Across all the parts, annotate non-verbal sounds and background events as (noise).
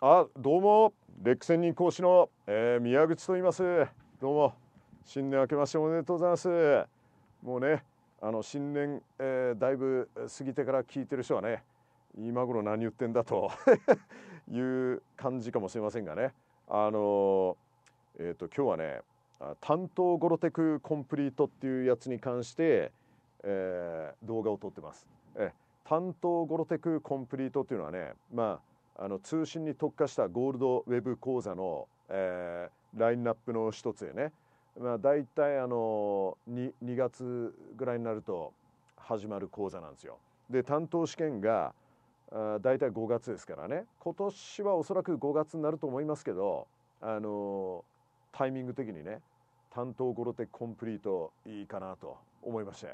あどうもレック専任人講師の、えー、宮口と言いますどうも新年明けましておめでとうございますもうねあの新年、えー、だいぶ過ぎてから聞いてる人はね今頃何言ってんだと (laughs) いう感じかもしれませんがねあのえっ、ー、と今日はね担当ゴロテクコンプリートっていうやつに関して、え動画を撮ってます。え担当ゴロテクコンプリートっていうのはねまああの通信に特化したゴールドウェブ講座の、えー、ラインナップの一つでね、まあ、大体あの 2, 2月ぐらいになると始まる講座なんですよ。で担当試験が大体5月ですからね今年はおそらく5月になると思いますけど、あのタイミング的にね担当ゴロテコンプリートいいかなと思いまして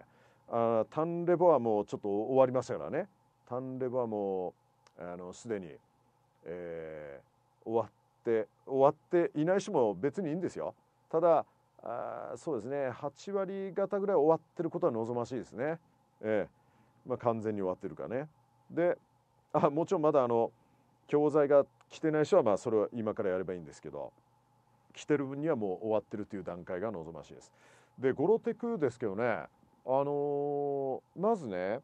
あタンレボはもうちょっと終わりましたからねタンレボはもうあのすでにえー、終わって終わっていない人も別にいいんですよ。ただあそうですね8割方ぐらい終わってることは望ましいですね。えーまあ、完全に終わってるかね。であもちろんまだあの教材が来てない人はまあそれは今からやればいいんですけど来てる分にはもう終わってるという段階が望ましいです。でゴロテクですけどねあのー、まずね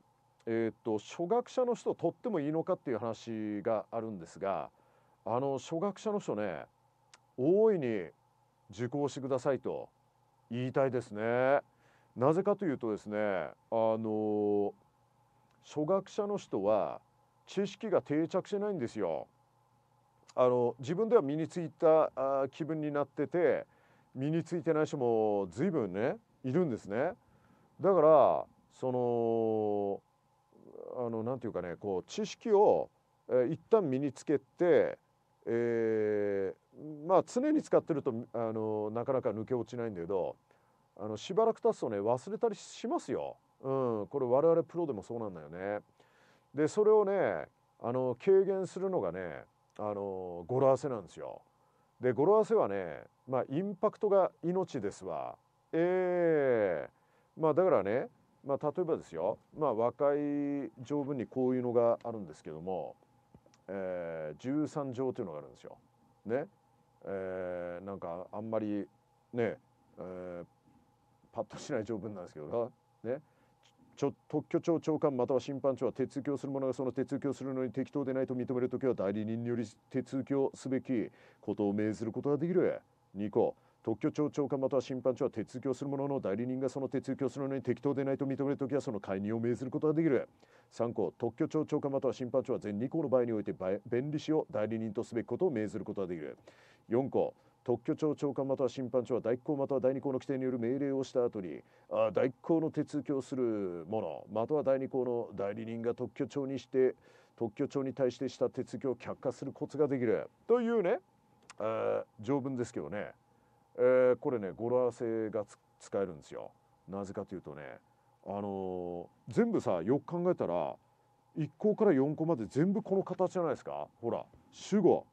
えーと、初学者の人を取ってもいいのかっていう話があるんですがあの初学者の人ね大いに受講してくださいと言いたいですね。なぜかというとですねあの初学者の人は知識が定着しないんですよ。あの自分では身についたあ気分になってて身についてない人も随分ねいるんですね。だからそのあのなんていうかねこう知識を、えー、一旦身につけて、えー、まあ常に使ってるとあのなかなか抜け落ちないんだけどあのしばらく経つとね忘れたりしますよ。うん、これ我々プロでもそうなんだよね。でそれをねあの軽減するのがねあの語呂合わせなんですよ。で語呂合わせはね、まあ、インパクトが命ですわ。えー、まあだからねまあ、例えばですよ、まあ、和解条文にこういうのがあるんですけども、えー、13条というのがあるんですよ。ねえー、なんかあんまりね、えー、パッとしない条文なんですけどねちょ特許庁長官または審判長は手続きをする者がその手続きをするのに適当でないと認める時は代理人により手続きをすべきことを命ずることができる。2個特許庁長官または審判長は手続きをするものの代理人がその手続きをするのに適当でないと認めるときはその解任を命ずることができる3項特許庁長官または審判長は全2項の場合において弁理士を代理人とすべきことを命ずることができる4項特許庁長官または審判長は第1項または第2項の規定による命令をした後にあ第1項の手続きをする者または第2項の代理人が特許庁にして特許庁に対してした手続きを却下するコツができるというね条文ですけどねえー、これね語呂合わせが使えるんですよ。なぜかというとね、あのー、全部さよく考えたら1項から4項まで全部この形じゃないですかほら主語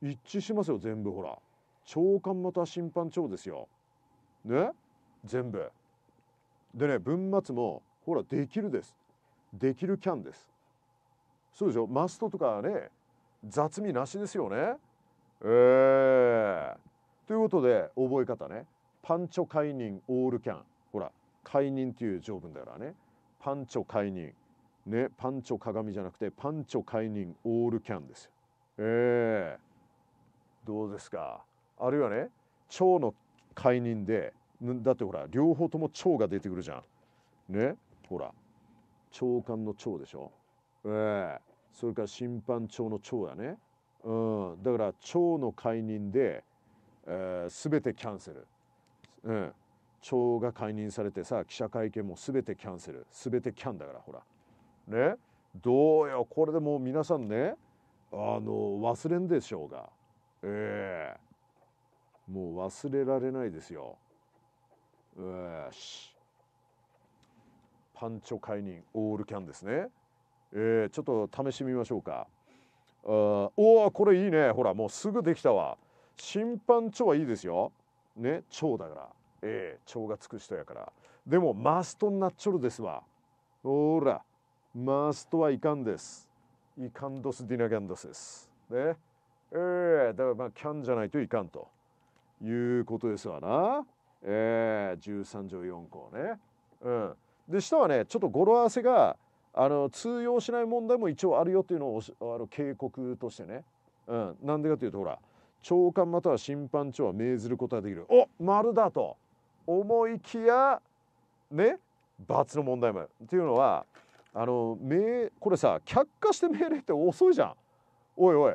一致しますよ全部ほら長官また審判長ですよ。ね全部。でね文末もほらできるです。できるキャンです。そうでしょマストとかね雑味なしですよね。えーことで覚え方ねパンチョ解任オールキャンほら解任っていう条文だからねパンチョ解任ねパンチョ鏡じゃなくてパンチョ解任オールキャンですよええー、どうですかあるいはね腸の解任でだってほら両方とも腸が出てくるじゃんねほら長官の腸でしょええー、それから審判長の長やねうんだから腸の解任でえー、全てキャンセル、うん、長が解任されてさ記者会見も全てキャンセル全てキャンだからほらねどうよこれでもう皆さんねあの忘れんでしょうがええー、もう忘れられないですよよしパンチョ解任オールキャンですねえー、ちょっと試してみましょうかあおおこれいいねほらもうすぐできたわ審判長はいいですよね長だからええ長がつく人やからでもマストになっちょるですわほらマストはいかんですいかんどすディナギャンドスですねええだからまあキャンじゃないといかんということですわなええ13条4項ねうんで下はねちょっと語呂合わせがあの通用しない問題も一応あるよっていうのをあの警告としてね、うん、なんでかというとほら長官または審判長は命ずることができるお丸だと思いきやね罰の問題もあるっていうのはあの命これさ却下して命令って遅いじゃんおいおい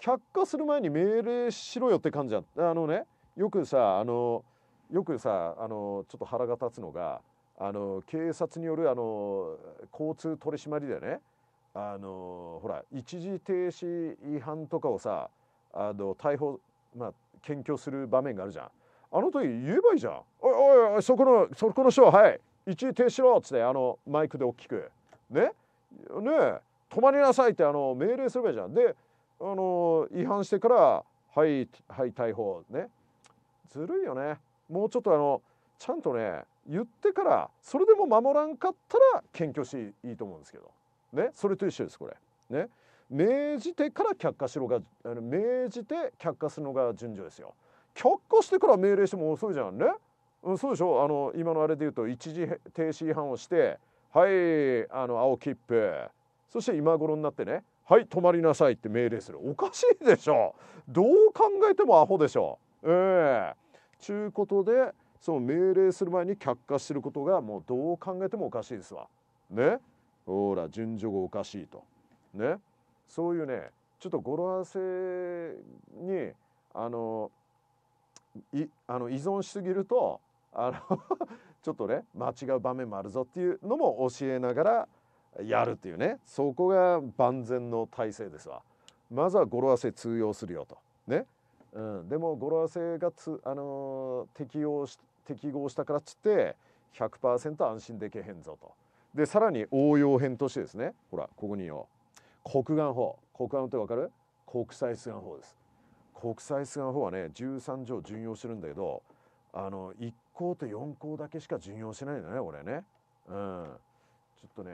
却下する前に命令しろよって感じじゃんあのねよくさあのよくさあのちょっと腹が立つのがあの警察によるあの交通取り締まりでねあのほら一時停止違反とかをさあの逮捕、まあ、検挙する場面があるじゃんあの時言えばいいじゃん「おいおいそこのそこの人はい一時停止しろ」っつってあのマイクで大きくねね止まりなさいってあの命令すればいいじゃんであの違反してから「はいはい逮捕」ねずるいよねもうちょっとあのちゃんとね言ってからそれでも守らんかったら検挙していいと思うんですけどねそれと一緒ですこれね命じてから却下しろが命じて却下するのが順序ですよ却下してから命令しても遅いじゃんね、うん、そうでしょあの今のあれで言うと一時停止違反をしてはいあの青切符そして今頃になってねはい止まりなさいって命令するおかしいでしょどう考えてもアホでしょええー、ちゅうことでその命令する前に却下してることがもうどう考えてもおかしいですわねほら順序がおかしいとねそういうねちょっと語呂合わせにあのいあの依存しすぎるとあの (laughs) ちょっとね間違う場面もあるぞっていうのも教えながらやるっていうねそこが万全の体制ですわまずは語呂合わせ通用するよとね、うん、でも語呂合わせがつ、あの適用し適合したからっつって100%安心できへんぞとでさらに応用編としてですねほらここによ国岸法国岸ってわかる国際出願法です国際出願法はね13条準用してるんだけどあの1項と4項だけしか準用してないんだね俺ねうんちょっとね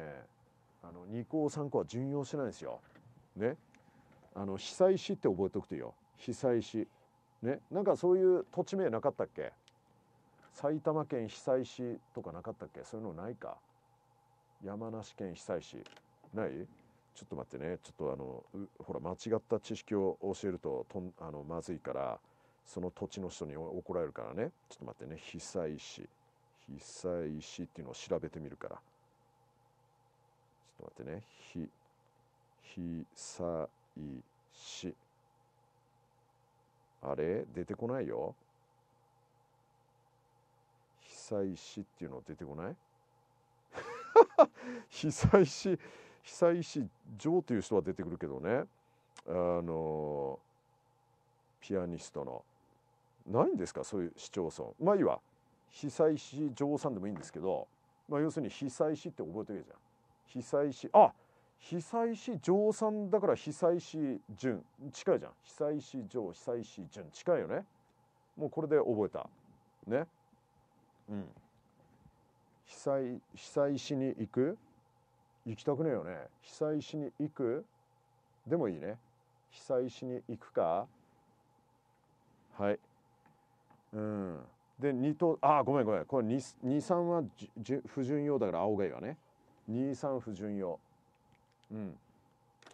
あの2項3項は準用してないんですよねあの被災市って覚えておくといいよ被災市ねなんかそういう土地名なかったっけ埼玉県被災市とかなかったっけそういうのないか山梨県被災市ないちょっと待ってねちょっとあのほら間違った知識を教えるととあのまずいからその土地の人に怒られるからねちょっと待ってね被災し被災しっていうのを調べてみるからちょっと待ってね被被災市あれ出てこないよ被災しっていうの出てこない (laughs) 被災し。久石譲という人は出てくるけどねあのピアニストのないんですかそういう市町村まあいいわ久石譲さんでもいいんですけど、まあ、要するに久石って覚えてるじゃん久石あ久石譲さんだから久石淳近いじゃん久石譲久石淳近いよねもうこれで覚えたねうん久久石に行く行きたくねえよね被災しに行くでもいいね被災しに行くかはいうんで2とあごめんごめんこれ23はじゅ不順用だから青がいいわね23不順用うん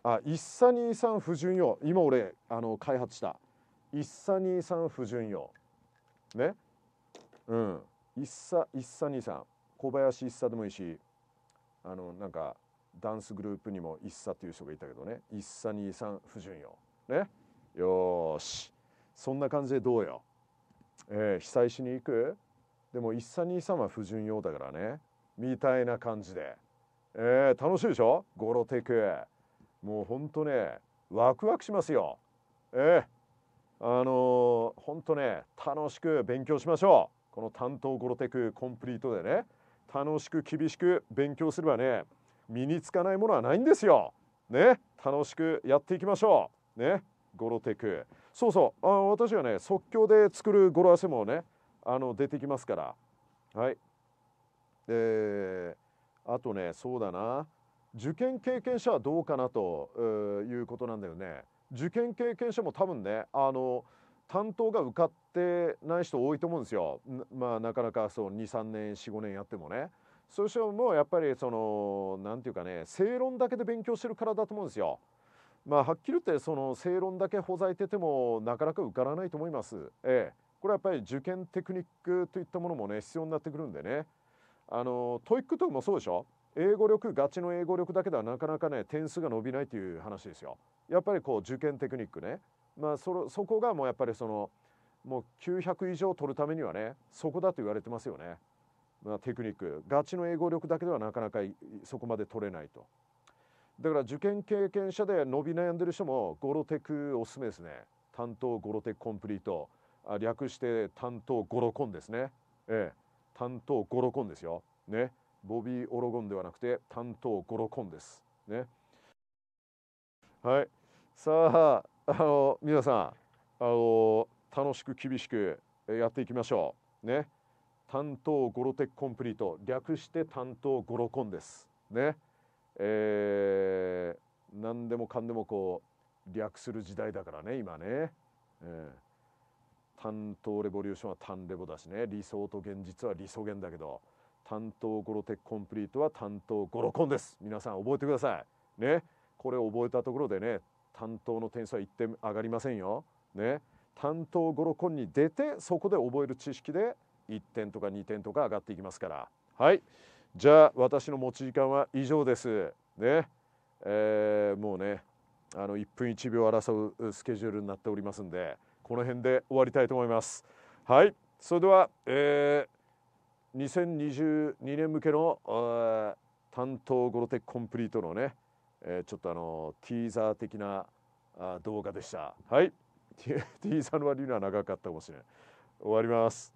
あ一茶二三不順用今俺あの開発した一茶二三不順用ねうん一茶一茶二三小林一茶でもいいしあのなんかダンスグループにも一茶という人がいたけどね一茶二三不順よ。ねよしそんな感じでどうよ。えー、被災しに行くでも一茶二三は不順用だからねみたいな感じで、えー、楽しいでしょゴロテクもうほんとねワクワクしますよ。えー、あのー、ほんとね楽しく勉強しましょうこの担当ゴロテクコンプリートでね。楽しく厳しく勉強すればね身につかないものはないんですよ。ね楽しくやっていきましょう。ねゴロテクそうそうあ私はね即興で作る語呂合わせもねあの出てきますからはいえー、あとねそうだな受験経験者はどうかなということなんだよね受験経験者も多分ねあの担当が受かってない人多いと思うんですよ。まあ、なかなかそう23年45年やってもね。そういう人もやっぱりその何て言うかね正論だけで勉強してるからだと思うんですよ。まあ、はっきり言ってその正論だけほざいててもなかなか受からないと思います。ええ、これはやっぱり受験テクニックといったものもね必要になってくるんでね。あのトイックともそうでしょ英語力ガチの英語力だけではなかなかね点数が伸びないという話ですよ。やっぱりこう受験テクニックね。まあ、そそこがもうやっぱりそのもう900以上取るためにはねそこだと言われてますよね、まあ、テクニックガチの英語力だけではなかなかそこまで取れないとだから受験経験者で伸び悩んでる人もゴロテクおすすめですね担当ゴロテクコンプリートあ略して担当ゴロコンですねええ担当ゴロコンですよねボビー・オロゴンではなくて担当ゴロコンですねはいさああの皆さんあの楽しく厳しくやっていきましょうね担当ゴロテックコンプリート略して担当ゴロコンですねえー、何でもかんでもこう略する時代だからね今ね、えー、担当レボリューションは単レボだしね理想と現実は理想現だけど担当ゴロテックコンプリートは担当ゴロコンです皆さん覚えてくださいねこれを覚えたところでね担当の点数は一点上がりませんよ。ね、担当ゴロコンに出てそこで覚える知識で1点とか2点とか上がっていきますから。はいじゃあ私の持ち時間は以上です。ねえー、もうねあの1分1秒争うスケジュールになっておりますんでこの辺で終わりたいと思います。はいそれでは、えー、2022年向けの担当ゴロテックコンプリートのねえー、ちょっとあのティーザー的なあ動画でしたはいティーザーの割には長かったかもしれない終わります